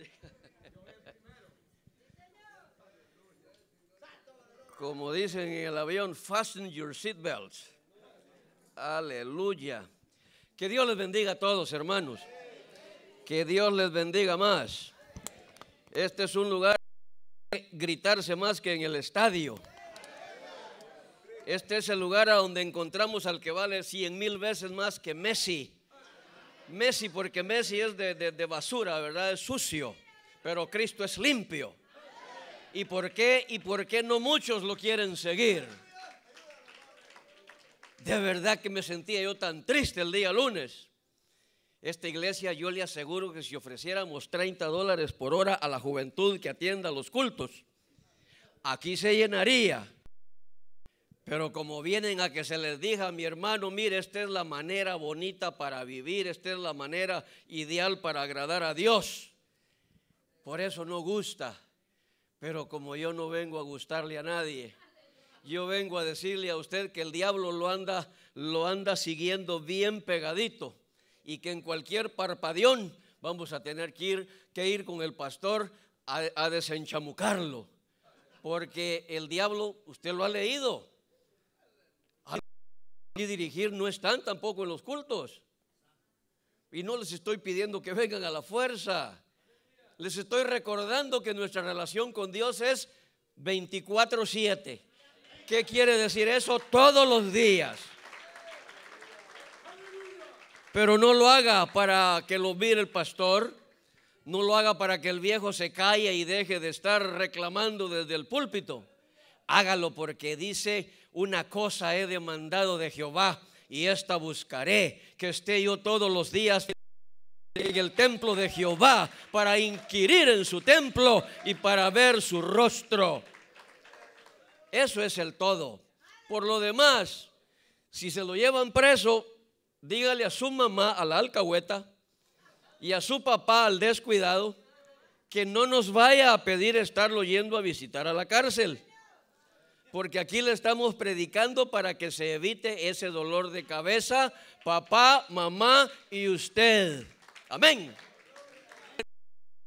Como dicen en el avión, fasten your seatbelts. Aleluya. Que Dios les bendiga a todos, hermanos. Que Dios les bendiga más. Este es un lugar gritarse más que en el estadio. Este es el lugar a donde encontramos al que vale cien mil veces más que Messi Messi porque Messi es de, basura, ¿verdad? Es sucio, pero Cristo es limpio. ¿Y por qué? ¿Y por qué no muchos lo quieren seguir? De verdad que me sentía yo tan triste el día lunes. Esta iglesia yo le aseguro que si ofreciéramos 30 dólares por hora a la juventud que atienda los cultos, aquí se llenaría pero como vienen a que se les diga, a mi hermano, mire, esta es la manera bonita para vivir, esta es la manera ideal para agradar a Dios. Por eso no gusta. Pero como yo no vengo a gustarle a nadie, yo vengo a decirle a usted que el diablo lo anda, lo anda siguiendo bien pegadito y que en cualquier parpadeón vamos a tener que ir, que ir con el pastor a, a desenchamucarlo. Porque el diablo, usted lo ha leído, dirigir no están tampoco en los cultos. Y no les estoy pidiendo que vengan a la fuerza. Les estoy recordando que nuestra relación con Dios es 24/7. ¿Qué quiere decir eso? Todos los días. Pero no lo haga para que lo mire el pastor, no lo haga para que el viejo se calle y deje de estar reclamando desde el púlpito. Hágalo porque dice, una cosa he demandado de Jehová y esta buscaré, que esté yo todos los días en el templo de Jehová para inquirir en su templo y para ver su rostro. Eso es el todo. Por lo demás, si se lo llevan preso, dígale a su mamá, a la alcahueta, y a su papá, al descuidado, que no nos vaya a pedir estarlo yendo a visitar a la cárcel porque aquí le estamos predicando para que se evite ese dolor de cabeza, papá, mamá y usted. Amén.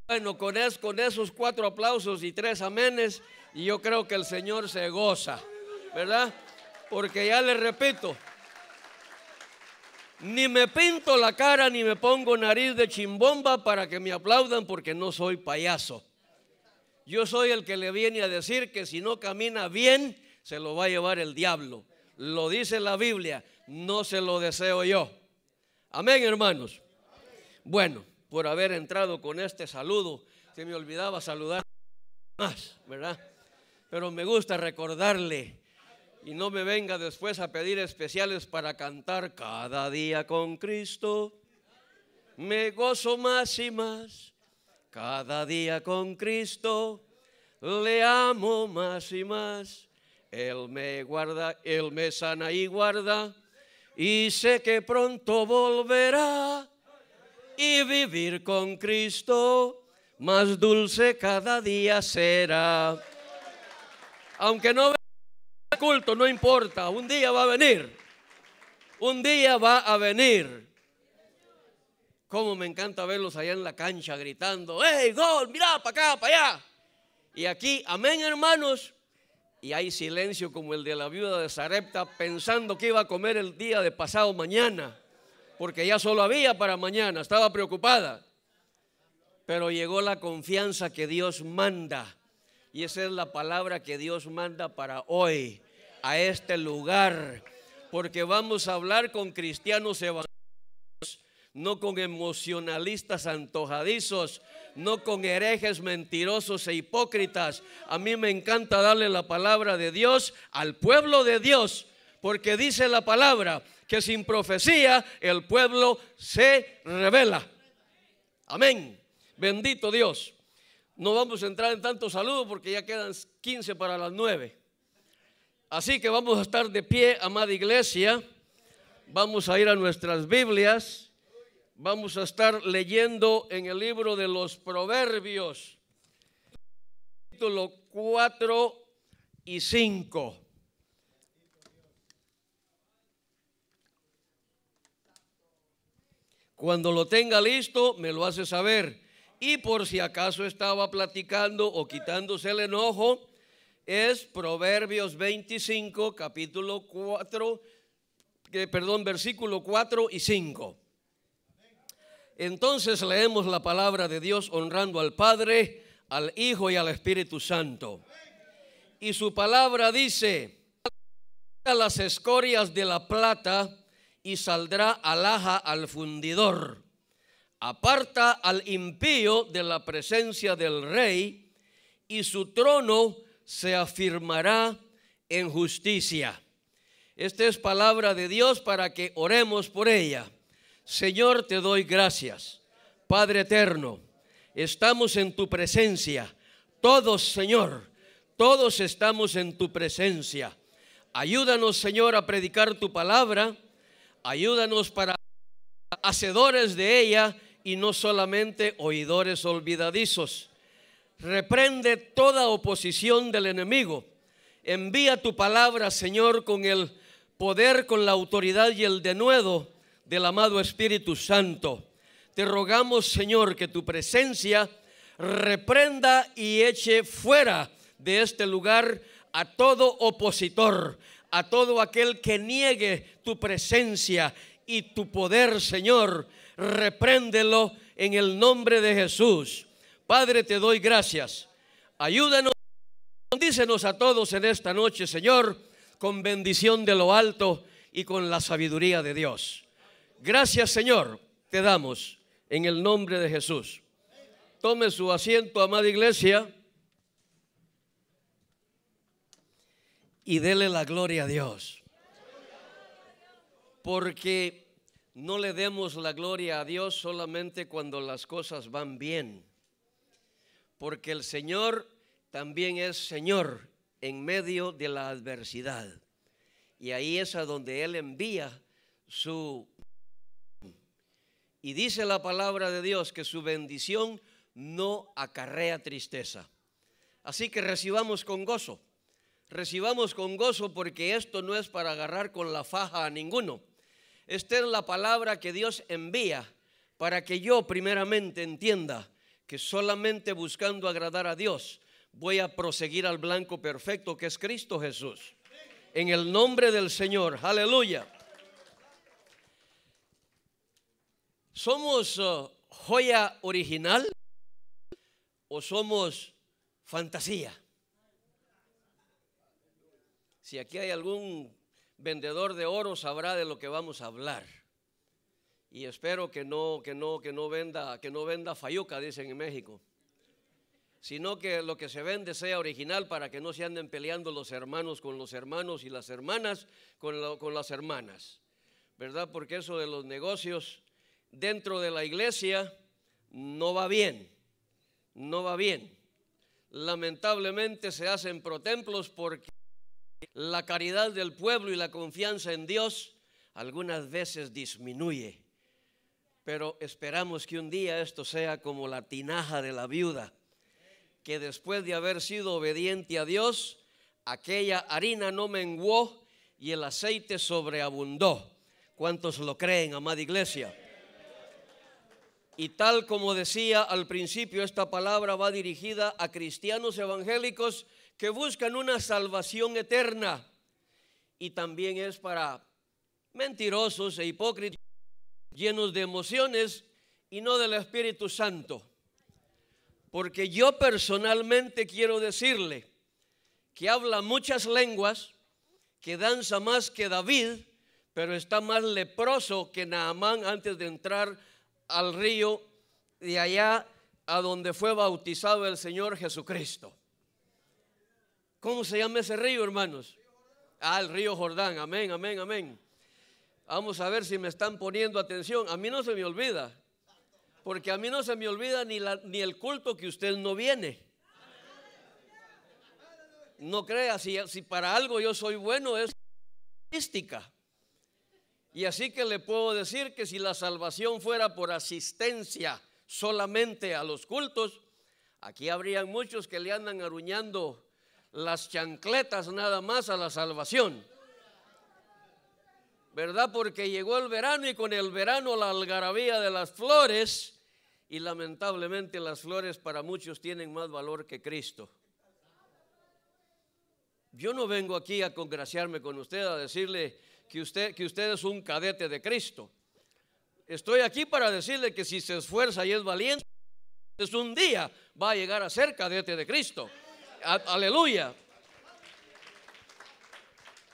Bueno, con, esos cuatro aplausos y tres amenes, y yo creo que el Señor se goza, ¿verdad? Porque ya le repito, ni me pinto la cara ni me pongo nariz de chimbomba para que me aplaudan porque no soy payaso. Yo soy el que le viene a decir que si no camina bien, se lo va a llevar el diablo. Lo dice la Biblia, no se lo deseo yo. Amén, hermanos. Bueno, por haber entrado con este saludo, se me olvidaba saludar más, ¿verdad? Pero me gusta recordarle y no me venga después a pedir especiales para cantar cada día con Cristo. Me gozo más y más cada día con Cristo le amo más y más. Él me guarda, Él me sana y guarda. Y sé que pronto volverá y vivir con Cristo más dulce cada día será. Aunque no venga culto, no importa, un día va a venir. Un día va a venir. Cómo me encanta verlos allá en la cancha gritando, ¡Ey, gol! ¡Mirá para acá, para allá! Y aquí, amén, hermanos. Y hay silencio como el de la viuda de Zarepta pensando que iba a comer el día de pasado mañana, porque ya solo había para mañana, estaba preocupada. Pero llegó la confianza que Dios manda. Y esa es la palabra que Dios manda para hoy, a este lugar, porque vamos a hablar con cristianos evangélicos no con emocionalistas antojadizos, no con herejes mentirosos e hipócritas. A mí me encanta darle la palabra de Dios al pueblo de Dios, porque dice la palabra que sin profecía el pueblo se revela. Amén. Bendito Dios. No vamos a entrar en tantos saludos porque ya quedan 15 para las 9. Así que vamos a estar de pie, amada iglesia. Vamos a ir a nuestras Biblias vamos a estar leyendo en el libro de los Proverbios, capítulo 4 y 5. Cuando lo tenga listo, me lo hace saber. Y por si acaso estaba platicando o quitándose el enojo, es Proverbios 25, capítulo 4, perdón, versículo 4 y 5. Entonces leemos la palabra de Dios honrando al Padre, al Hijo y al Espíritu Santo. Y su palabra dice, a las escorias de la plata y saldrá alaja al fundidor. Aparta al impío de la presencia del rey y su trono se afirmará en justicia. Esta es palabra de Dios para que oremos por ella. Señor, te doy gracias. Padre eterno, estamos en tu presencia. Todos, Señor, todos estamos en tu presencia. Ayúdanos, Señor, a predicar tu palabra. Ayúdanos para hacedores de ella y no solamente oidores olvidadizos. Reprende toda oposición del enemigo. Envía tu palabra, Señor, con el poder, con la autoridad y el denuedo del amado Espíritu Santo. Te rogamos, Señor, que tu presencia reprenda y eche fuera de este lugar a todo opositor, a todo aquel que niegue tu presencia y tu poder, Señor. Repréndelo en el nombre de Jesús. Padre, te doy gracias. Ayúdanos, bendícenos a todos en esta noche, Señor, con bendición de lo alto y con la sabiduría de Dios. Gracias Señor, te damos en el nombre de Jesús. Tome su asiento, amada iglesia, y dele la gloria a Dios. Porque no le demos la gloria a Dios solamente cuando las cosas van bien. Porque el Señor también es Señor en medio de la adversidad. Y ahí es a donde Él envía su y dice la palabra de Dios que su bendición no acarrea tristeza. Así que recibamos con gozo. Recibamos con gozo porque esto no es para agarrar con la faja a ninguno. Esta es la palabra que Dios envía para que yo primeramente entienda que solamente buscando agradar a Dios voy a proseguir al blanco perfecto que es Cristo Jesús. En el nombre del Señor, aleluya. ¿Somos oh, joya original o somos fantasía? Si aquí hay algún vendedor de oro, sabrá de lo que vamos a hablar. Y espero que no, que no, que no venda, que no venda fayuca, dicen en México. Sino que lo que se vende sea original para que no se anden peleando los hermanos con los hermanos y las hermanas con las hermanas. ¿Verdad? Porque eso de los negocios dentro de la iglesia no va bien, no va bien. Lamentablemente se hacen protemplos porque la caridad del pueblo y la confianza en Dios algunas veces disminuye. Pero esperamos que un día esto sea como la tinaja de la viuda, que después de haber sido obediente a Dios, aquella harina no menguó y el aceite sobreabundó. ¿Cuántos lo creen, amada iglesia? Y tal como decía al principio, esta palabra va dirigida a cristianos evangélicos que buscan una salvación eterna. Y también es para mentirosos e hipócritas, llenos de emociones y no del Espíritu Santo. Porque yo personalmente quiero decirle que habla muchas lenguas, que danza más que David, pero está más leproso que Naamán antes de entrar al río de allá a donde fue bautizado el Señor Jesucristo. ¿Cómo se llama ese río, hermanos? Al ah, río Jordán. Amén, amén, amén. Vamos a ver si me están poniendo atención. A mí no se me olvida. Porque a mí no se me olvida ni, la, ni el culto que usted no viene. No crea, si, si para algo yo soy bueno es mística. Y así que le puedo decir que si la salvación fuera por asistencia solamente a los cultos, aquí habrían muchos que le andan aruñando las chancletas nada más a la salvación. ¿Verdad? Porque llegó el verano y con el verano la algarabía de las flores y lamentablemente las flores para muchos tienen más valor que Cristo. Yo no vengo aquí a congraciarme con usted a decirle, que usted, que es un cadete de Cristo. Estoy aquí para decirle que si se esfuerza y es valiente, es un día va a llegar a ser cadete de Cristo. aleluya.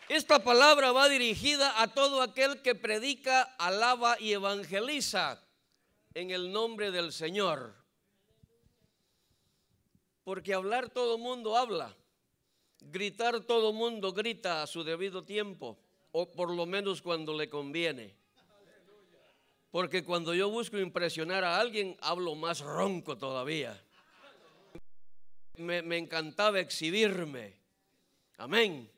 Esta palabra va dirigida a todo aquel que predica, alaba y evangeliza en el nombre del Señor. Porque hablar todo mundo habla, gritar todo mundo grita a su debido tiempo o por lo menos cuando le conviene. Porque cuando yo busco impresionar a alguien, hablo más ronco todavía. Me, encantaba exhibirme. Amén.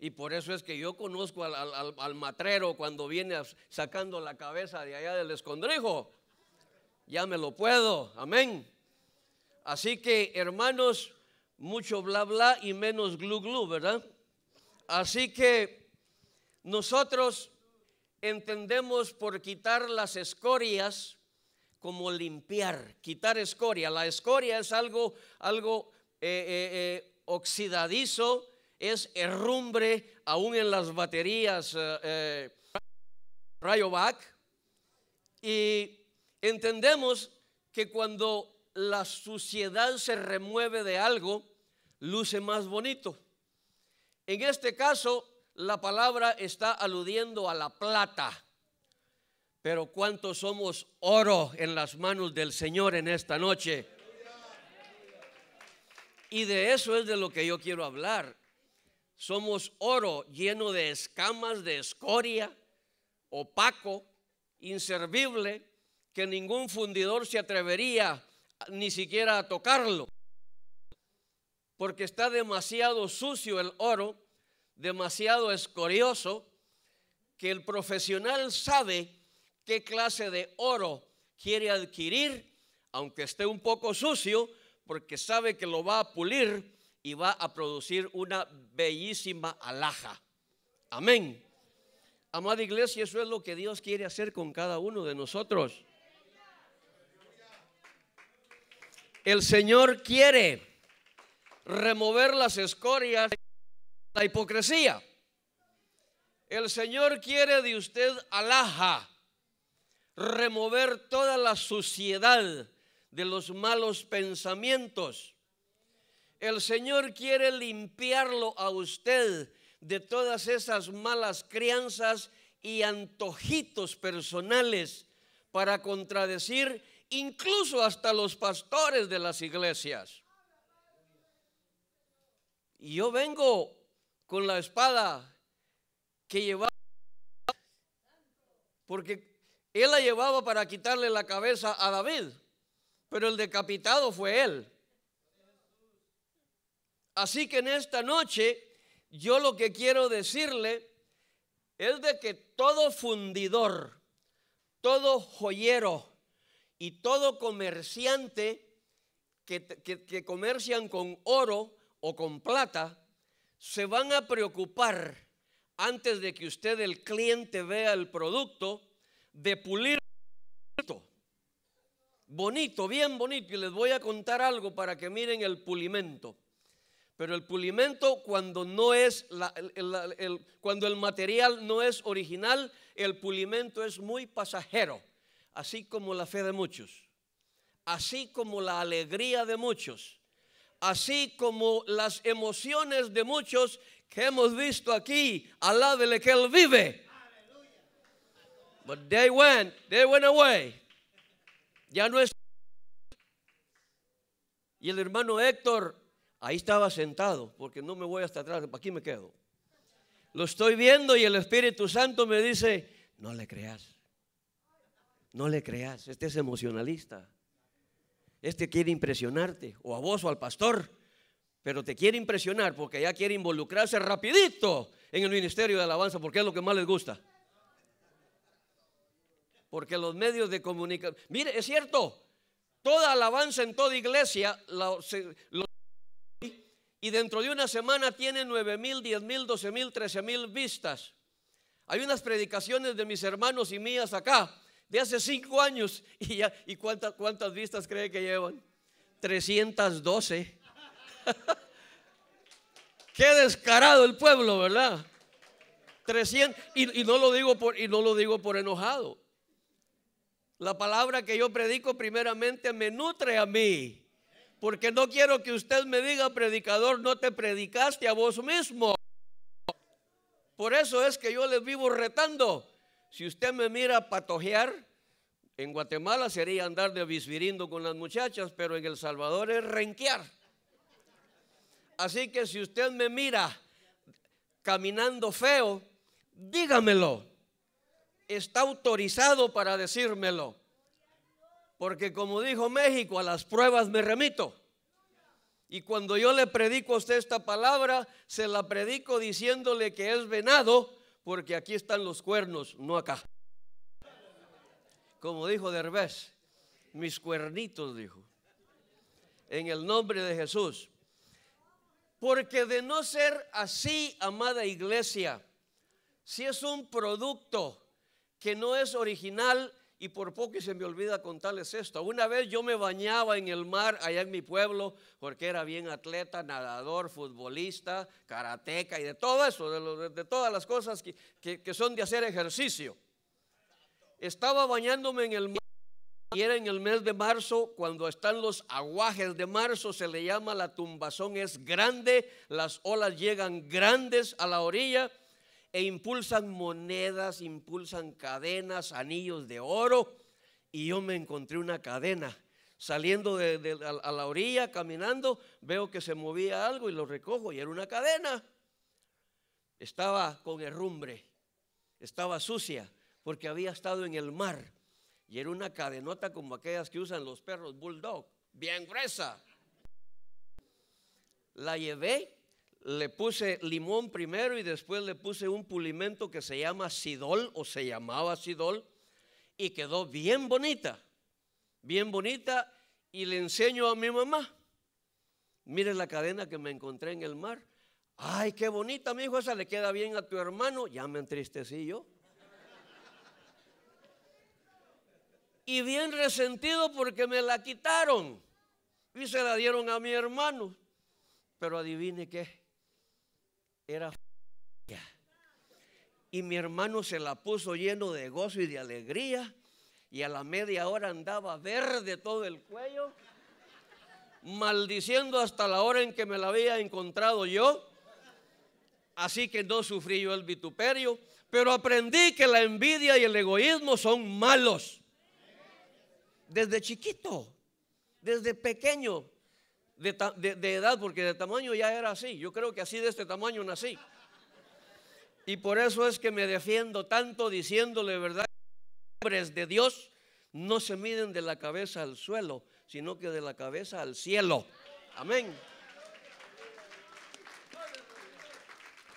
Y por eso es que yo conozco al, al, matrero cuando viene sacando la cabeza de allá del escondrijo. Ya me lo puedo. Amén. Así que, hermanos, mucho bla bla y menos glu glu, ¿verdad? Así que nosotros entendemos por quitar las escorias como limpiar, quitar escoria. La escoria es algo, algo eh, eh, eh, oxidadizo, es herrumbre, aún en las baterías eh, Rayovac. Y entendemos que cuando la suciedad se remueve de algo, luce más bonito. En este caso, la palabra está aludiendo a la plata. Pero cuántos somos oro en las manos del Señor en esta noche. Y de eso es de lo que yo quiero hablar. Somos oro lleno de escamas, de escoria, opaco, inservible, que ningún fundidor se atrevería ni siquiera a tocarlo. Porque está demasiado sucio el oro demasiado escorioso que el profesional sabe qué clase de oro quiere adquirir, aunque esté un poco sucio, porque sabe que lo va a pulir y va a producir una bellísima alhaja. Amén. Amada iglesia, eso es lo que Dios quiere hacer con cada uno de nosotros. El Señor quiere remover las escorias la hipocresía. El Señor quiere de usted alaja remover toda la suciedad de los malos pensamientos. El Señor quiere limpiarlo a usted de todas esas malas crianzas y antojitos personales para contradecir incluso hasta los pastores de las iglesias. Y yo vengo con la espada que llevaba, porque él la llevaba para quitarle la cabeza a David, pero el decapitado fue él. Así que en esta noche yo lo que quiero decirle es de que todo fundidor, todo joyero y todo comerciante que, que comercian con oro o con plata, se van a preocupar antes de que usted, el cliente, vea el producto, de pulir bonito, bien bonito. Y les voy a contar algo para que miren el pulimento. Pero el pulimento cuando no es cuando el material no es original, el pulimento es muy pasajero, así como la fe de muchos, así como la alegría de muchos así como las emociones de muchos que hemos visto aquí, al lado de que él vive. But they went, they went away. Ya no es. Y el hermano Héctor, ahí estaba sentado, porque no me voy hasta atrás, aquí me quedo. Lo estoy viendo y el Espíritu Santo me dice, no le creas. No le creas, este es emocionalista. Este quiere impresionarte, o a vos o al pastor, pero te quiere impresionar porque ya quiere involucrarse rapidito en el ministerio de alabanza porque es lo que más les gusta. Porque los medios de comunicación, mire, es cierto, toda alabanza en toda iglesia y dentro de una semana tiene nueve mil, diez mil, doce mil, trece mil vistas. Hay unas predicaciones de mis hermanos y mías acá de hace cinco años. ¿Y, ya, y cuántas cuántas vistas cree que llevan? 312. Qué descarado el pueblo, ¿verdad? 300, y, y, no lo digo por, y no lo digo por enojado. La palabra que yo predico primeramente me nutre a mí. Porque no quiero que usted me diga, predicador, no te predicaste a vos mismo. Por eso es que yo les vivo retando si usted me mira patojear, en Guatemala sería andar de visvirindo con las muchachas, pero en El Salvador es renquear. Así que si usted me mira caminando feo, dígamelo. Está autorizado para decírmelo. Porque como dijo México, a las pruebas me remito. Y cuando yo le predico a usted esta palabra, se la predico diciéndole que es venado porque aquí están los cuernos, no acá. Como dijo Derbez, mis cuernitos, dijo, en el nombre de Jesús. Porque de no ser así, amada iglesia, si es un producto que no es original, y por poco se me olvida contarles esto. Una vez yo me bañaba en el mar allá en mi pueblo, porque era bien atleta, nadador, futbolista, karateca y de todo eso, de, todas las cosas que, son de hacer ejercicio. Estaba bañándome en el mar y era en el mes de marzo, cuando están los aguajes de marzo, se le llama la tumbazón, es grande, las olas llegan grandes a la orilla e impulsan monedas, impulsan cadenas, anillos de oro. Y yo me encontré una cadena. Saliendo a, a la orilla, caminando, veo que se movía algo y lo recojo y era una cadena. Estaba con herrumbre, estaba sucia porque había estado en el mar y era una cadenota como aquellas que usan los perros bulldog, bien gruesa. La llevé le puse limón primero y después le puse un pulimento que se llama sidol o se llamaba sidol y quedó bien bonita, bien bonita y le enseño a mi mamá. Mire la cadena que me encontré en el mar. Ay, qué bonita, mi hijo, esa le queda bien a tu hermano. Ya me entristecí yo. Y bien resentido porque me la quitaron y se la dieron a mi hermano. Pero adivine qué era y mi hermano se la puso lleno de gozo y de alegría y a la media hora andaba verde todo el cuello, maldiciendo hasta la hora en que me la había encontrado yo. Así que no sufrí yo el vituperio, pero aprendí que la envidia y el egoísmo son malos. Desde chiquito, desde pequeño, de, edad, porque de tamaño ya era así. Yo creo que así de este tamaño nací. Y por eso es que me defiendo tanto diciéndole, ¿verdad? Hombres de Dios no se miden de la cabeza al suelo, sino que de la cabeza al cielo. Amén.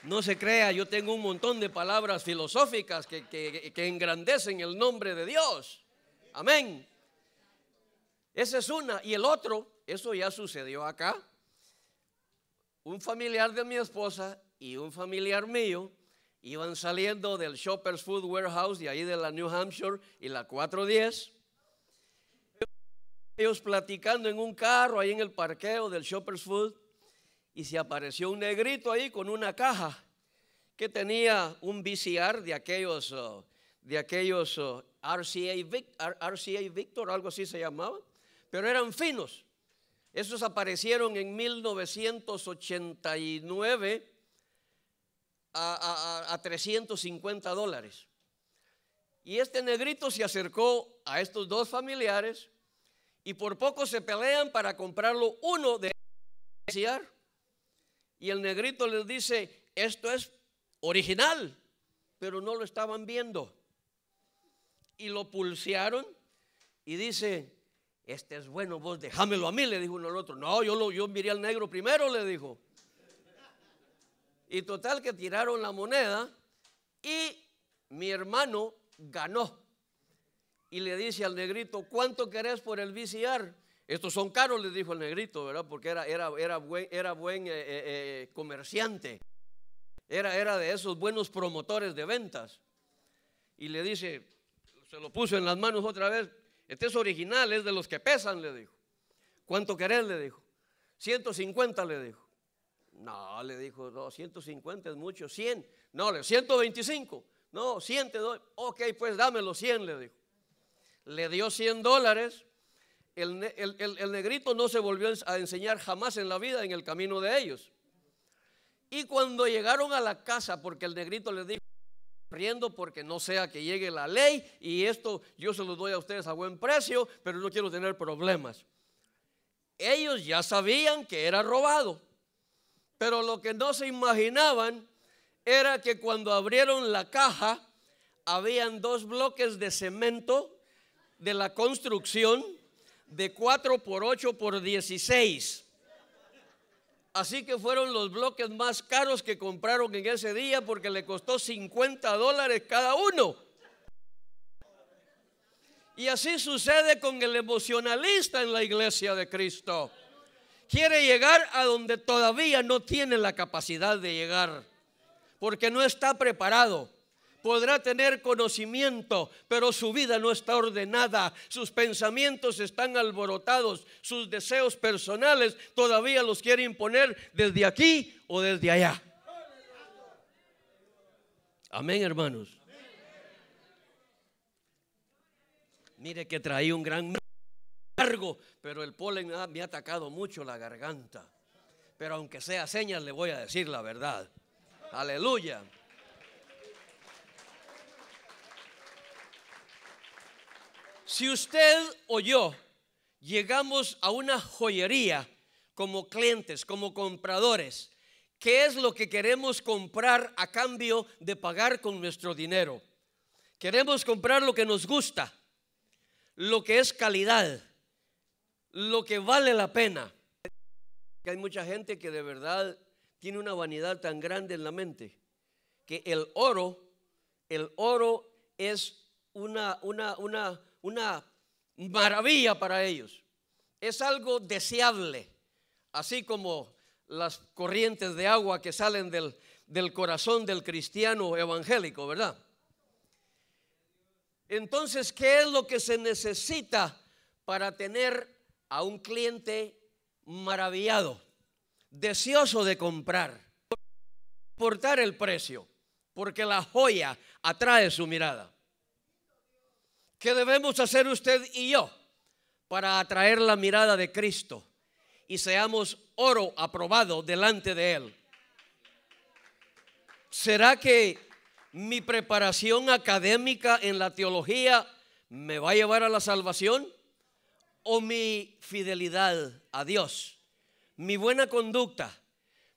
No se crea, yo tengo un montón de palabras filosóficas que, que engrandecen el nombre de Dios. Amén. Esa es una. Y el otro, eso ya sucedió acá. Un familiar de mi esposa y un familiar mío iban saliendo del Shoppers Food Warehouse de ahí de la New Hampshire y la 410. Ellos platicando en un carro ahí en el parqueo del Shoppers Food y se apareció un negrito ahí con una caja que tenía un VCR de aquellos, oh, de aquellos oh, RCA Victor, algo así se llamaba, pero eran finos. Esos aparecieron en 1989 a, 350 dólares. Y este negrito se acercó a estos dos familiares y por poco se pelean para comprarlo uno de ellos. Y el negrito les dice, esto es original, pero no lo estaban viendo. Y lo pulsearon y dice, este es bueno, vos déjamelo a mí, le dijo uno al otro. No, yo, lo, yo miré al negro primero, le dijo. Y total que tiraron la moneda y mi hermano ganó. Y le dice al negrito, ¿cuánto querés por el viciar? Estos son caros, le dijo el negrito, ¿verdad? Porque era, era, era buen, era buen eh, eh, eh, comerciante. Era, era de esos buenos promotores de ventas. Y le dice, se lo puso en las manos otra vez, este es original, es de los que pesan, le dijo. ¿Cuánto querés? le dijo. 150 le dijo. No, le dijo, no, 150 es mucho, 100. No, le 125. No, 100 te Ok, pues dámelo 100, le dijo. Le dio 100 dólares. El, el, negrito no se volvió a enseñar jamás en la vida en el camino de ellos. Y cuando llegaron a la casa, porque el negrito le dijo, porque no sea que llegue la ley y esto yo se lo doy a ustedes a buen precio, pero no quiero tener problemas. Ellos ya sabían que era robado, pero lo que no se imaginaban era que cuando abrieron la caja habían dos bloques de cemento de la construcción de 4 por 8 por 16. Así que fueron los bloques más caros que compraron en ese día porque le costó 50 dólares cada uno. Y así sucede con el emocionalista en la iglesia de Cristo. Quiere llegar a donde todavía no tiene la capacidad de llegar porque no está preparado podrá tener conocimiento, pero su vida no está ordenada, sus pensamientos están alborotados, sus deseos personales todavía los quiere imponer desde aquí o desde allá. Amén, hermanos. Mire que traí un gran largo, pero el polen me ha atacado mucho la garganta. Pero aunque sea señas, le voy a decir la verdad. Aleluya. Si usted o yo llegamos a una joyería como clientes, como compradores, ¿qué es lo que queremos comprar a cambio de pagar con nuestro dinero? Queremos comprar lo que nos gusta, lo que es calidad, lo que vale la pena. Hay mucha gente que de verdad tiene una vanidad tan grande en la mente que el oro, el oro es una, una, una, una maravilla para ellos. Es algo deseable, así como las corrientes de agua que salen del, corazón del cristiano evangélico, ¿verdad? Entonces, ¿qué es lo que se necesita para tener a un cliente maravillado, deseoso de comprar? Portar el precio, porque la joya atrae su mirada. ¿Qué debemos hacer usted y yo para atraer la mirada de Cristo y seamos oro aprobado delante de Él? ¿Será que mi preparación académica en la teología me va a llevar a la salvación? ¿O mi fidelidad a Dios? ¿Mi buena conducta?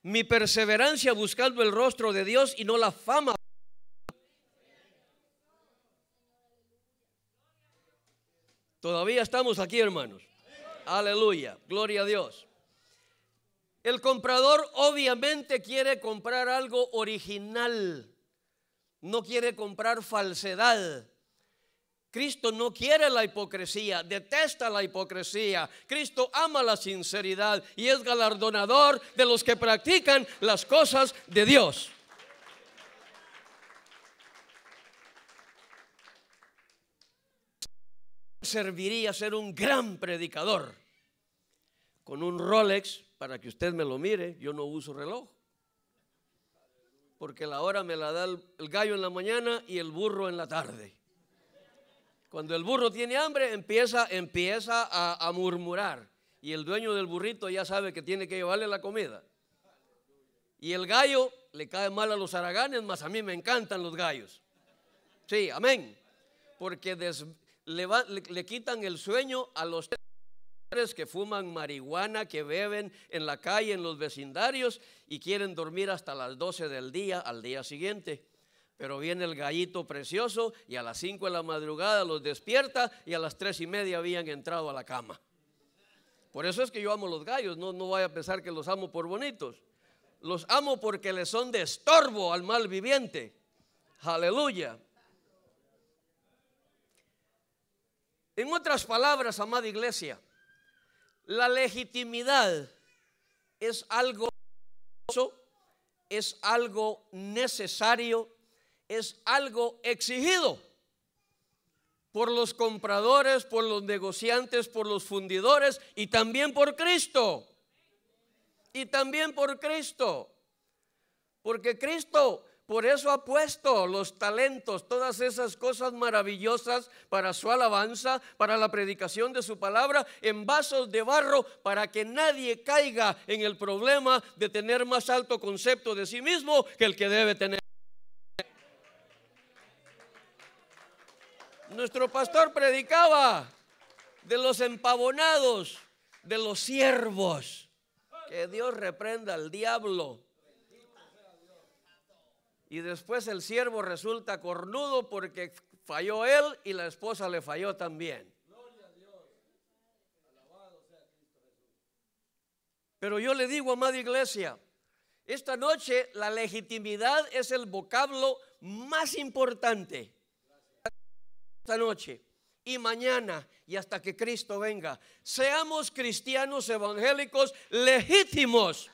¿Mi perseverancia buscando el rostro de Dios y no la fama Todavía estamos aquí, hermanos. Aleluya, gloria a Dios. El comprador obviamente quiere comprar algo original, no quiere comprar falsedad. Cristo no quiere la hipocresía, detesta la hipocresía. Cristo ama la sinceridad y es galardonador de los que practican las cosas de Dios. Serviría ser un gran predicador con un Rolex para que usted me lo mire. Yo no uso reloj. Porque la hora me la da el, gallo en la mañana y el burro en la tarde. Cuando el burro tiene hambre, empieza, empieza a, murmurar. Y el dueño del burrito ya sabe que tiene que llevarle la comida. Y el gallo le cae mal a los haraganes, más a mí me encantan los gallos. Sí, amén. Porque des, le, quitan el sueño a los que fuman marihuana, que beben en la calle, en los vecindarios y quieren dormir hasta las 12 del día al día siguiente. Pero viene el gallito precioso y a las 5 de la madrugada los despierta y a las 3 y media habían entrado a la cama. Por eso es que yo amo los gallos, no, no vaya a pensar que los amo por bonitos. Los amo porque les son de estorbo al mal viviente. Aleluya. En otras palabras, amada iglesia, la legitimidad es algo es algo necesario, es algo exigido por los compradores, por los negociantes, por los fundidores y también por Cristo. Y también por Cristo. Porque Cristo por eso ha puesto los talentos, todas esas cosas maravillosas para su alabanza, para la predicación de su palabra, en vasos de barro para que nadie caiga en el problema de tener más alto concepto de sí mismo que el que debe tener. Nuestro pastor predicaba de los empavonados, de los siervos. Que Dios reprenda al diablo y después el siervo resulta cornudo porque falló él y la esposa le falló también. Pero yo le digo, amada iglesia, esta noche la legitimidad es el vocablo más importante. Esta noche y mañana y hasta que Cristo venga. Seamos cristianos evangélicos legítimos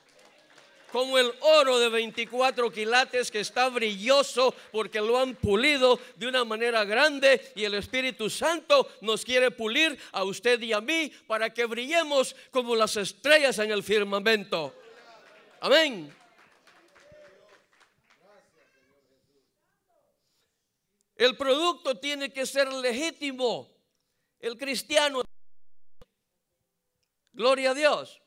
como el oro de 24 quilates que está brilloso porque lo han pulido de una manera grande y el Espíritu Santo nos quiere pulir a usted y a mí para que brillemos como las estrellas en el firmamento. Amén. El producto tiene que ser legítimo. El cristiano. Gloria a Dios.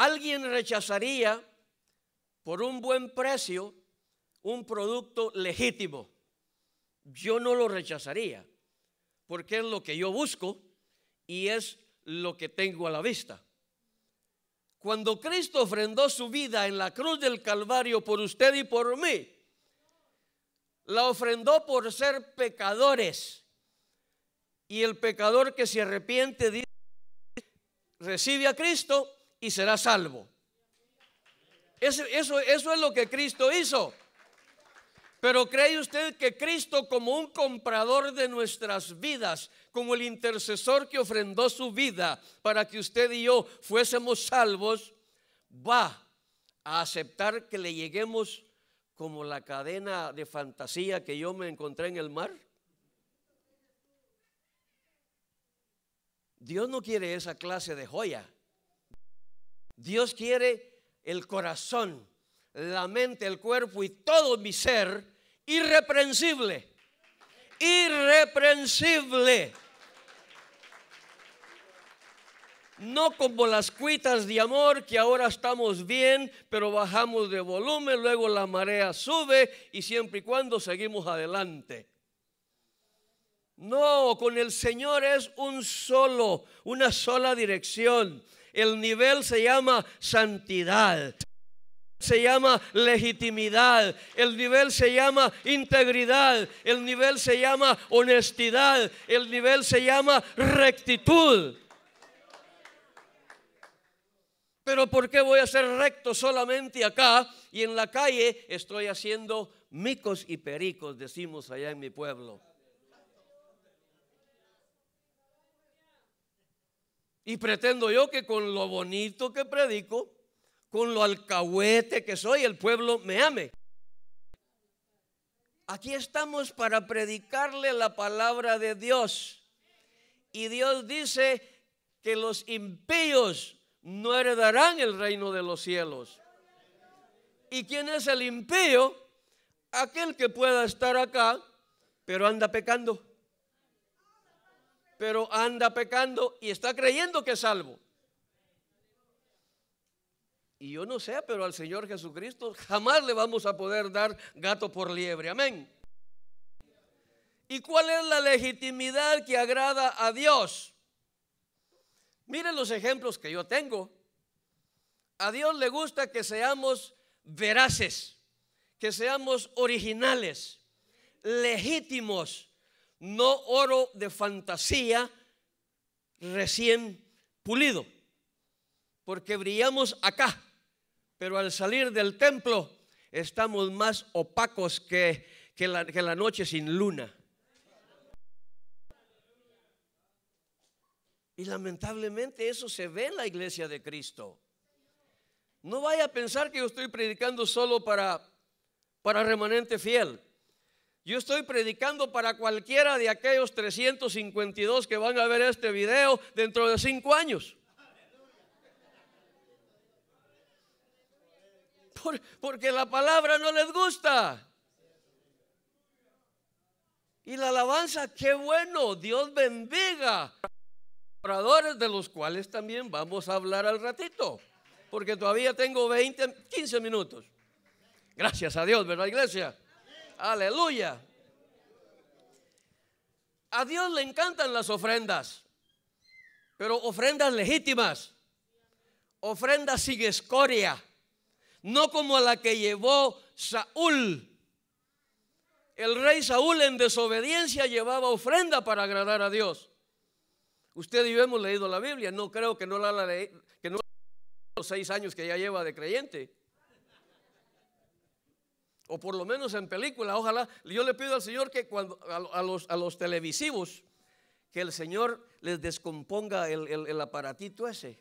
Alguien rechazaría por un buen precio un producto legítimo. Yo no lo rechazaría, porque es lo que yo busco y es lo que tengo a la vista. Cuando Cristo ofrendó su vida en la cruz del Calvario por usted y por mí, la ofrendó por ser pecadores. Y el pecador que se arrepiente dice, recibe a Cristo y será salvo. Eso, es lo que Cristo hizo. Pero cree usted que Cristo como un comprador de nuestras vidas, como el intercesor que ofrendó su vida para que usted y yo fuésemos salvos, va a aceptar que le lleguemos como la cadena de fantasía que yo me encontré en el mar? Dios no quiere esa clase de joya. Dios quiere el corazón, la mente, el cuerpo y todo mi ser irreprensible. Irreprensible. No como las cuitas de amor que ahora estamos bien, pero bajamos de volumen, luego la marea sube y siempre y cuando seguimos adelante. No, con el Señor es un solo, una sola dirección. El nivel se llama santidad. Se llama legitimidad, el nivel se llama integridad, el nivel se llama honestidad, el nivel se llama rectitud. Pero ¿por qué voy a ser recto solamente acá y en la calle estoy haciendo micos y pericos, decimos allá en mi pueblo? Y pretendo yo que con lo bonito que predico, con lo alcahuete que soy, el pueblo me ame. Aquí estamos para predicarle la palabra de Dios. Y Dios dice que los impíos no heredarán el reino de los cielos. ¿Y quién es el impío? Aquel que pueda estar acá, pero anda pecando pero anda pecando y está creyendo que es salvo. Y yo no sé, pero al Señor Jesucristo jamás le vamos a poder dar gato por liebre. Amén. ¿Y cuál es la legitimidad que agrada a Dios? Miren los ejemplos que yo tengo. A Dios le gusta que seamos veraces, que seamos originales, legítimos no oro de fantasía recién pulido, porque brillamos acá, pero al salir del templo estamos más opacos que, que, la, noche sin luna. Y lamentablemente eso se ve en la iglesia de Cristo. No vaya a pensar que yo estoy predicando solo para, para remanente fiel. Yo estoy predicando para cualquiera de aquellos 352 que van a ver este video dentro de cinco años. porque la palabra no les gusta. Y la alabanza, qué bueno, Dios bendiga. Oradores de los cuales también vamos a hablar al ratito, porque todavía tengo 20, 15 minutos. Gracias a Dios, ¿verdad, iglesia? Aleluya. A Dios le encantan las ofrendas, pero ofrendas legítimas, ofrendas sin escoria, no como la que llevó Saúl. El rey Saúl en desobediencia llevaba ofrenda para agradar a Dios. Usted y yo hemos leído la Biblia, no creo que no la, leído, que no los seis años que ya lleva de creyente o por lo menos en película, ojalá, yo le pido al Señor que cuando, a, los, televisivos, que el Señor les descomponga el, aparatito ese,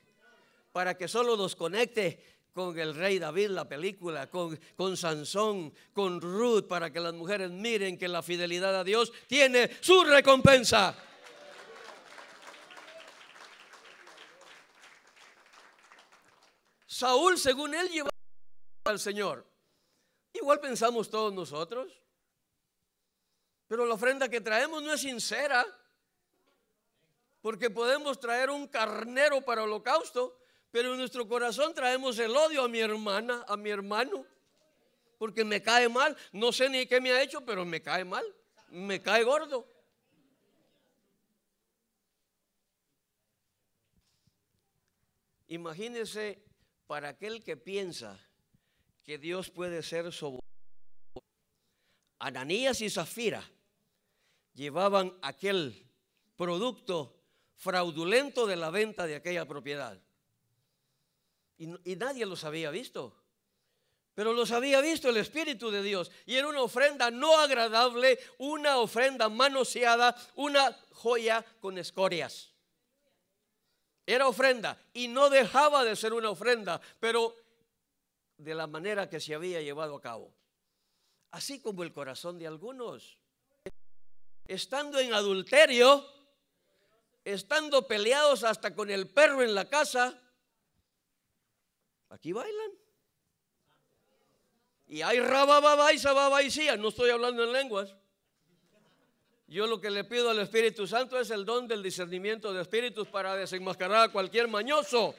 para que solo los conecte con el rey David, la película, con, con Sansón, con Ruth, para que las mujeres miren que la fidelidad a Dios tiene su recompensa. Saúl, según él, llevaba al Señor. Igual pensamos todos nosotros. Pero la ofrenda que traemos no es sincera. Porque podemos traer un carnero para holocausto, pero en nuestro corazón traemos el odio a mi hermana, a mi hermano. Porque me cae mal. No sé ni qué me ha hecho, pero me cae mal. Me cae gordo. Imagínese para aquel que piensa que Dios puede ser sobre Ananías y Zafira llevaban aquel producto fraudulento de la venta de aquella propiedad. Y, y, nadie los había visto. Pero los había visto el Espíritu de Dios. Y era una ofrenda no agradable, una ofrenda manoseada, una joya con escorias. Era ofrenda y no dejaba de ser una ofrenda, pero de la manera que se había llevado a cabo. Así como el corazón de algunos, estando en adulterio, estando peleados hasta con el perro en la casa, aquí bailan. Y hay rabababaisa, ah, no estoy hablando en lenguas. Yo lo que le pido al Espíritu Santo es el don del discernimiento de espíritus para desenmascarar a cualquier mañoso.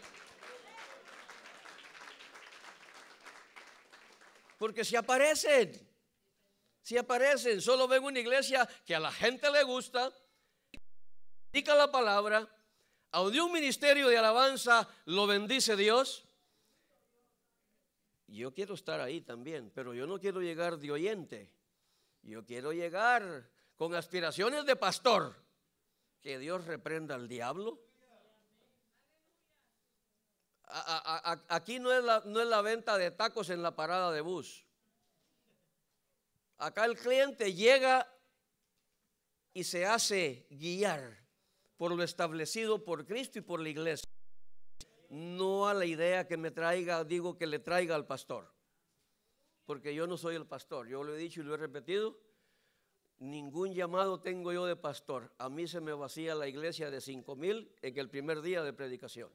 porque si aparecen, si aparecen, solo ven una iglesia que a la gente le gusta, predica la palabra, a un ministerio de alabanza lo bendice Dios. Yo quiero estar ahí también, pero yo no quiero llegar de oyente. Yo quiero llegar con aspiraciones de pastor. Que Dios reprenda al diablo aquí no es, la, no es la venta de tacos en la parada de bus. Acá el cliente llega y se hace guiar por lo establecido por Cristo y por la iglesia. No a la idea que me traiga, digo que le traiga al pastor. Porque yo no soy el pastor, yo lo he dicho y lo he repetido. Ningún llamado tengo yo de pastor. A mí se me vacía la iglesia de cinco mil en el primer día de predicación.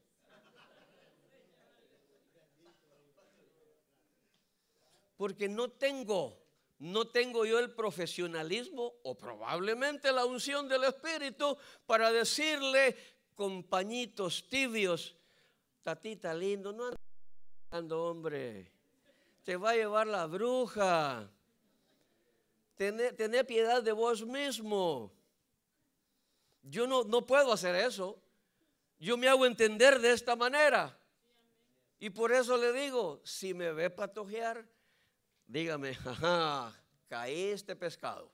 Porque no tengo, no tengo yo el profesionalismo o probablemente la unción del Espíritu para decirle, compañitos tibios, tatita lindo, no ando hombre, te va a llevar la bruja. Tener, piedad de vos mismo. Yo no, no puedo hacer eso. Yo me hago entender de esta manera. Y por eso le digo, si me ve patojear, dígame, caí este pescado.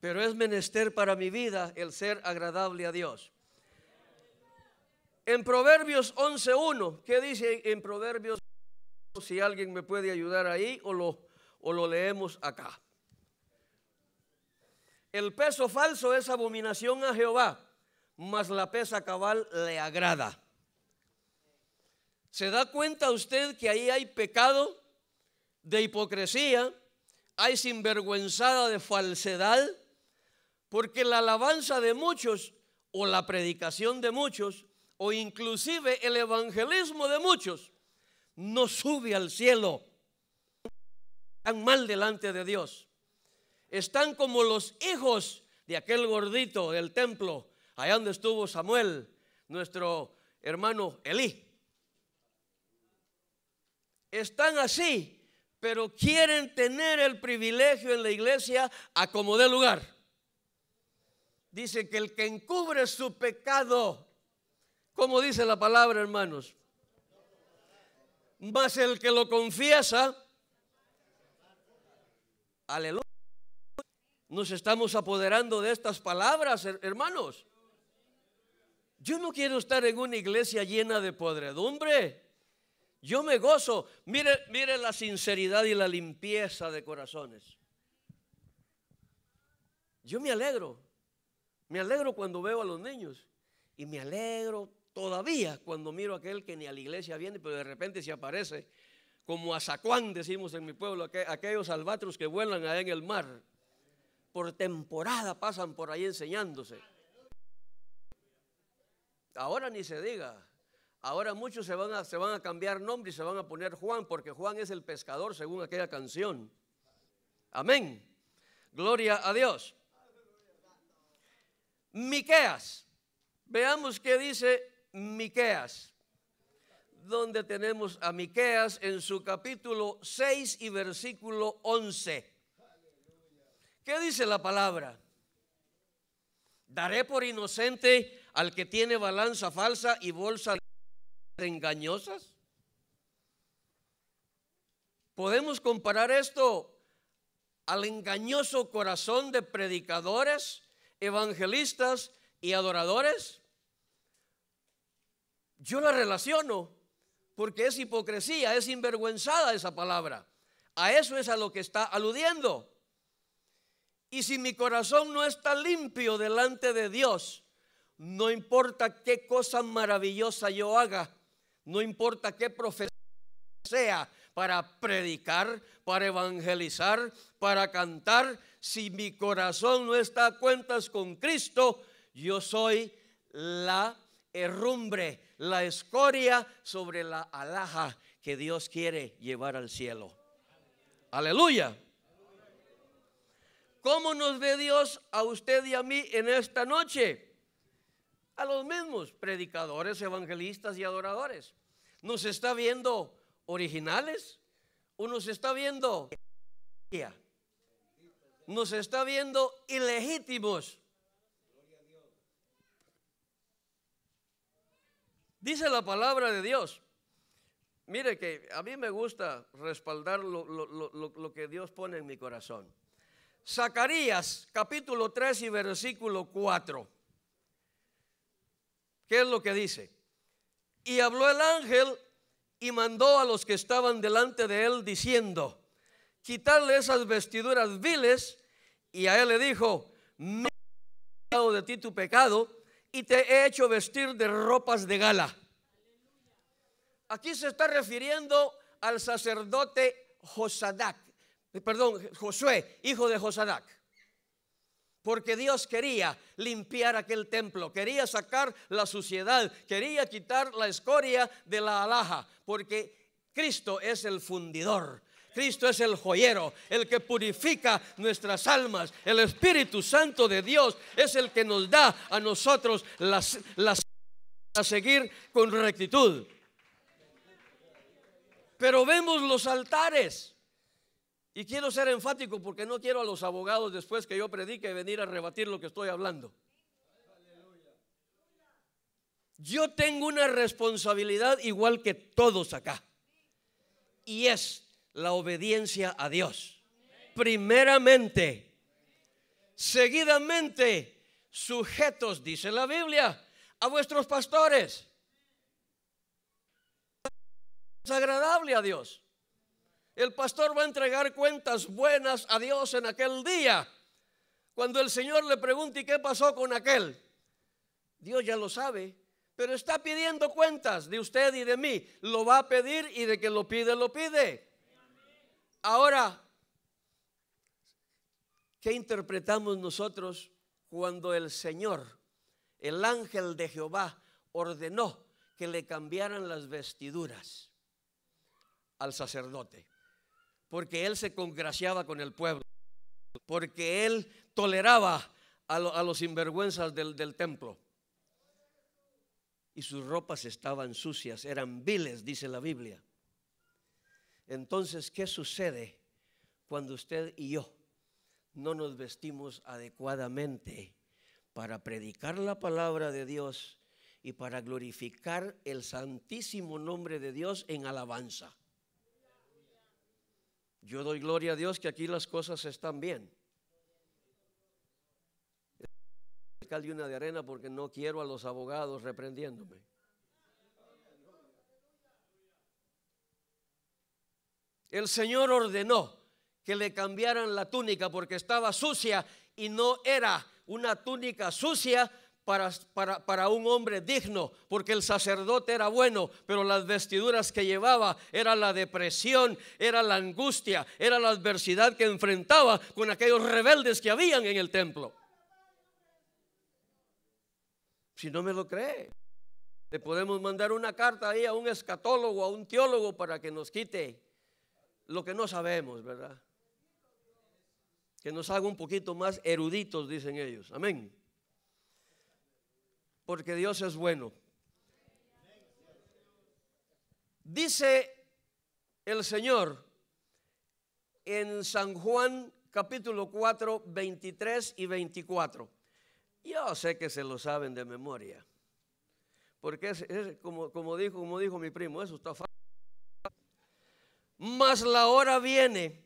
Pero es menester para mi vida el ser agradable a Dios. En Proverbios 11.1, ¿qué dice en Proverbios? Si alguien me puede ayudar ahí o lo, o lo leemos acá. El peso falso es abominación a Jehová, mas la pesa cabal le agrada. ¿Se da cuenta usted que ahí hay pecado de hipocresía? Hay sinvergüenzada de falsedad, porque la alabanza de muchos o la predicación de muchos o inclusive el evangelismo de muchos no sube al cielo. Están mal delante de Dios. Están como los hijos de aquel gordito del templo, allá donde estuvo Samuel, nuestro hermano Elí están así, pero quieren tener el privilegio en la iglesia a como dé lugar. Dice que el que encubre su pecado, como dice la palabra, hermanos, más el que lo confiesa, aleluya. Nos estamos apoderando de estas palabras, hermanos. Yo no quiero estar en una iglesia llena de podredumbre. Yo me gozo. Mire, mire la sinceridad y la limpieza de corazones. Yo me alegro. Me alegro cuando veo a los niños. Y me alegro todavía cuando miro a aquel que ni a la iglesia viene, pero de repente se aparece. Como a Zacuán, decimos en mi pueblo, aquellos albatros que vuelan ahí en el mar. Por temporada pasan por ahí enseñándose. Ahora ni se diga. Ahora muchos se van, a, cambiar nombre y se van a poner Juan, porque Juan es el pescador según aquella canción. Amén. Gloria a Dios. Miqueas. Veamos qué dice Miqueas. Donde tenemos a Miqueas en su capítulo 6 y versículo 11. ¿Qué dice la palabra? Daré por inocente al que tiene balanza falsa y bolsa engañosas? Podemos comparar esto al engañoso corazón de predicadores, evangelistas y adoradores. Yo la relaciono porque es hipocresía, es envergüenzada esa palabra. A eso es a lo que está aludiendo. Y si mi corazón no está limpio delante de Dios, no importa qué cosa maravillosa yo haga, no importa qué profesión sea, para predicar, para evangelizar, para cantar, si mi corazón no está a cuentas con Cristo, yo soy la herrumbre, la escoria sobre la alhaja que Dios quiere llevar al cielo. Aleluya. ¿Cómo nos ve Dios a usted y a mí en esta noche? a los mismos predicadores, evangelistas y adoradores. Nos está viendo originales, o nos está viendo nos está viendo ilegítimos. Dice la palabra de Dios. Mire que a mí me gusta respaldar lo, lo, que Dios pone en mi corazón. Zacarías capítulo 3 y versículo 4. ¿Qué es lo que dice? Y habló el ángel y mandó a los que estaban delante de él diciendo, quitarle esas vestiduras viles. Y a él le dijo, me he de ti tu pecado y te he hecho vestir de ropas de gala. Aquí se está refiriendo al sacerdote Josadac, perdón, Josué, hijo de Josadac. Porque Dios quería limpiar aquel templo, quería sacar la suciedad, quería quitar la escoria de la alhaja, porque Cristo es el fundidor. Cristo es el joyero, el que purifica nuestras almas. El Espíritu Santo de Dios es el que nos da a nosotros las, las a seguir con rectitud. Pero vemos los altares. Y quiero ser enfático porque no quiero a los abogados después que yo predique venir a rebatir lo que estoy hablando. Yo tengo una responsabilidad igual que todos acá. Y es la obediencia a Dios. Primeramente, seguidamente, sujetos, dice la Biblia, a vuestros pastores. Es agradable a Dios. El pastor va a entregar cuentas buenas a Dios en aquel día. Cuando el Señor le pregunte, ¿y qué pasó con aquel? Dios ya lo sabe, pero está pidiendo cuentas de usted y de mí. Lo va a pedir y de que lo pide, lo pide. Ahora, ¿qué interpretamos nosotros cuando el Señor, el ángel de Jehová, ordenó que le cambiaran las vestiduras al sacerdote? porque él se congraciaba con el pueblo, porque él toleraba a, a los sinvergüenzas del, del templo. Y sus ropas estaban sucias, eran viles, dice la Biblia. Entonces, ¿qué sucede cuando usted y yo no nos vestimos adecuadamente para predicar la palabra de Dios y para glorificar el santísimo nombre de Dios en alabanza? Yo doy gloria a Dios que aquí las cosas están bien. Alcalde una de arena porque no quiero a los abogados reprendiéndome. El Señor ordenó que le cambiaran la túnica porque estaba sucia y no era una túnica sucia, para, un hombre digno, porque el sacerdote era bueno, pero las vestiduras que llevaba era la depresión, era la angustia, era la adversidad que enfrentaba con aquellos rebeldes que habían en el templo. Si no me lo cree, le podemos mandar una carta ahí a un escatólogo, a un teólogo para que nos quite lo que no sabemos, ¿verdad? Que nos haga un poquito más eruditos, dicen ellos. Amén porque Dios es bueno. Dice el Señor en San Juan capítulo 4, 23 y 24. Yo sé que se lo saben de memoria, porque es, como, como, dijo, como dijo mi primo, eso está fácil. Mas la hora viene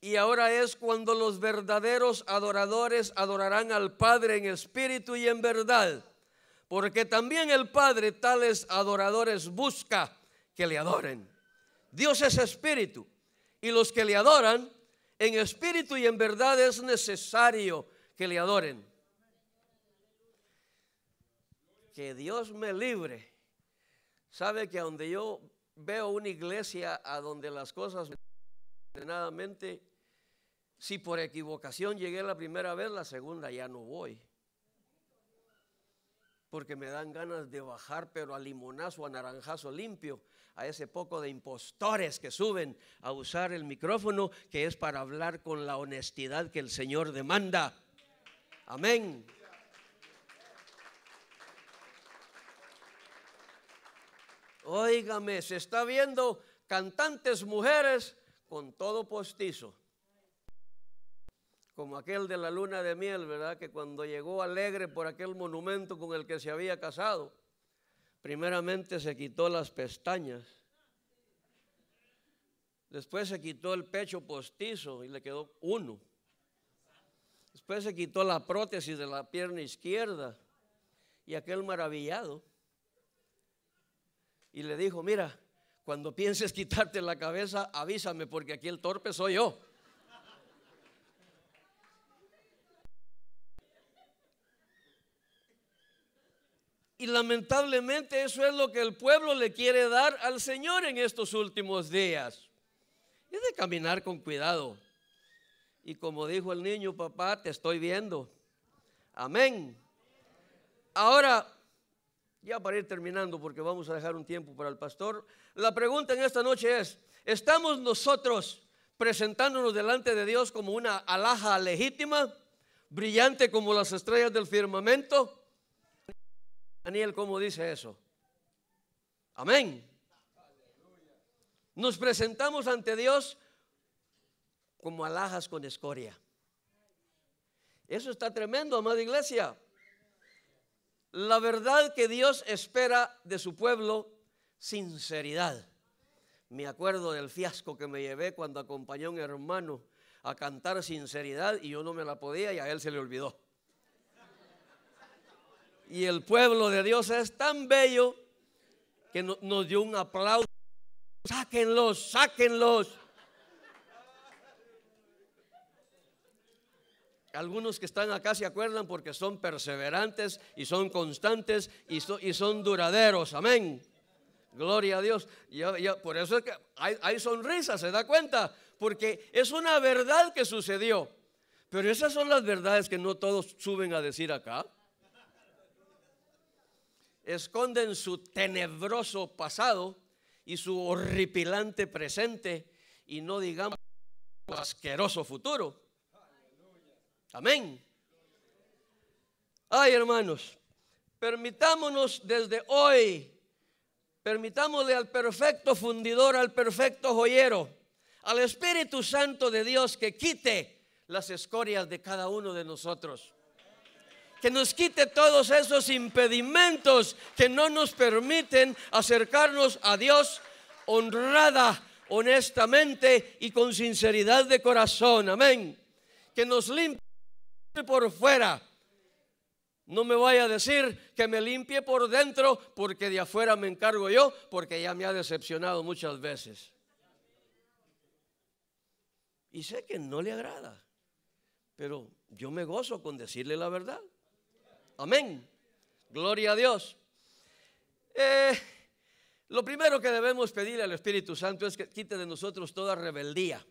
y ahora es cuando los verdaderos adoradores adorarán al Padre en espíritu y en verdad porque también el Padre tales adoradores busca que le adoren. Dios es espíritu y los que le adoran en espíritu y en verdad es necesario que le adoren. Que Dios me libre. Sabe que donde yo veo una iglesia a donde las cosas ordenadamente, si por equivocación llegué la primera vez, la segunda ya no voy porque me dan ganas de bajar, pero a limonazo, a naranjazo limpio, a ese poco de impostores que suben a usar el micrófono, que es para hablar con la honestidad que el Señor demanda. Amén. Óigame, se está viendo cantantes mujeres con todo postizo como aquel de la luna de miel, ¿verdad? Que cuando llegó alegre por aquel monumento con el que se había casado, primeramente se quitó las pestañas, después se quitó el pecho postizo y le quedó uno, después se quitó la prótesis de la pierna izquierda y aquel maravillado, y le dijo, mira, cuando pienses quitarte la cabeza, avísame porque aquí el torpe soy yo. Y lamentablemente eso es lo que el pueblo le quiere dar al Señor en estos últimos días. Es de caminar con cuidado. Y como dijo el niño, papá, te estoy viendo. Amén. Ahora, ya para ir terminando, porque vamos a dejar un tiempo para el pastor, la pregunta en esta noche es, ¿estamos nosotros presentándonos delante de Dios como una alhaja legítima, brillante como las estrellas del firmamento? Daniel, ¿cómo dice eso? Amén. Nos presentamos ante Dios como alhajas con escoria. Eso está tremendo, amada iglesia. La verdad que Dios espera de su pueblo, sinceridad. Me acuerdo del fiasco que me llevé cuando acompañé a un hermano a cantar sinceridad y yo no me la podía y a él se le olvidó. Y el pueblo de Dios es tan bello que nos dio un aplauso. Sáquenlos, sáquenlos. Algunos que están acá se acuerdan porque son perseverantes y son constantes y, y son duraderos. Amén. Gloria a Dios. por eso es que hay, hay sonrisas, se da cuenta. Porque es una verdad que sucedió. Pero esas son las verdades que no todos suben a decir acá esconden su tenebroso pasado y su horripilante presente y no digamos asqueroso futuro. Amén. Ay, hermanos, permitámonos desde hoy, permitámosle al perfecto fundidor, al perfecto joyero, al Espíritu Santo de Dios que quite las escorias de cada uno de nosotros que nos quite todos esos impedimentos que no nos permiten acercarnos a Dios honrada, honestamente y con sinceridad de corazón. Amén. Que nos limpie por fuera. No me vaya a decir que me limpie por dentro porque de afuera me encargo yo, porque ya me ha decepcionado muchas veces. Y sé que no le agrada, pero yo me gozo con decirle la verdad. Amén. Gloria a Dios. Eh, lo primero que debemos pedir al Espíritu Santo es que quite de nosotros toda rebeldía,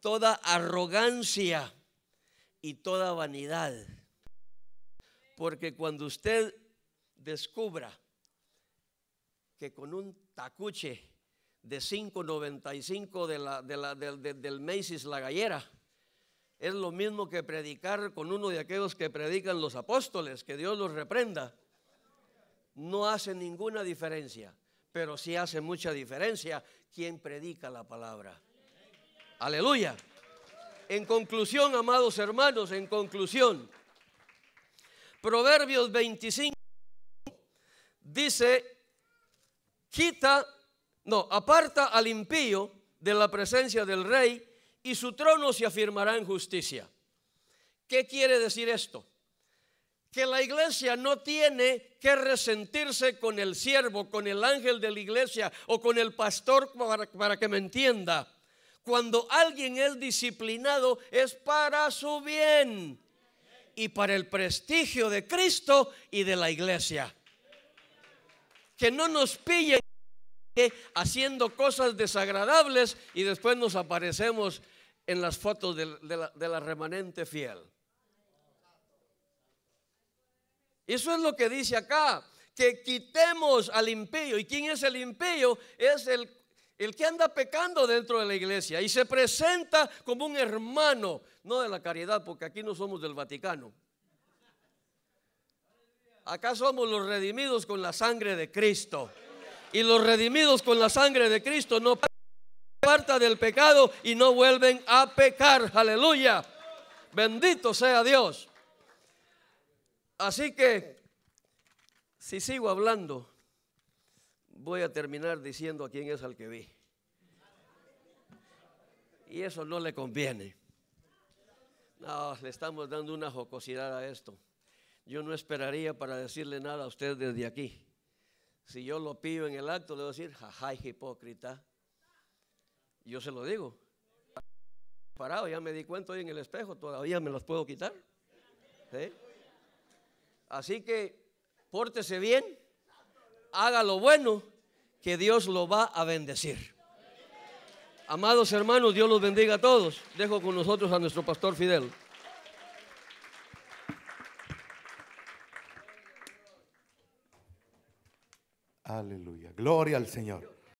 toda arrogancia y toda vanidad. Porque cuando usted descubra que con un tacuche de 5.95 de la, del Macy's La Gallera, es lo mismo que predicar con uno de aquellos que predican los apóstoles, que Dios los reprenda. No hace ninguna diferencia, pero sí hace mucha diferencia quien predica la palabra. Aleluya. En conclusión, amados hermanos, en conclusión, Proverbios 25 dice, quita, no, aparta al impío de la presencia del rey y su trono se afirmará en justicia. ¿Qué quiere decir esto? Que la iglesia no tiene que resentirse con el siervo, con el ángel de la iglesia o con el pastor para, que me entienda. Cuando alguien es disciplinado es para su bien y para el prestigio de Cristo y de la iglesia. Que no nos pillen haciendo cosas desagradables y después nos aparecemos en las fotos de, la, remanente fiel. Eso es lo que dice acá, que quitemos al impío. ¿Y quién es el impío? Es el, el que anda pecando dentro de la iglesia y se presenta como un hermano, no de la caridad, porque aquí no somos del Vaticano. Acá somos los redimidos con la sangre de Cristo. Y los redimidos con la sangre de Cristo no aparta del pecado y no vuelven a pecar. Aleluya. Bendito sea Dios. Así que, si sigo hablando, voy a terminar diciendo a quién es al que vi. Y eso no le conviene. No, le estamos dando una jocosidad a esto. Yo no esperaría para decirle nada a usted desde aquí. Si yo lo pido en el acto, le voy a decir, jajay, hipócrita yo se lo digo. Parado, ya me di cuenta hoy en el espejo, todavía me los puedo quitar. Así que pórtese bien, haga lo bueno, que Dios lo va a bendecir. Amados hermanos, Dios los bendiga a todos. Dejo con nosotros a nuestro pastor Fidel. Aleluya. Gloria al Señor.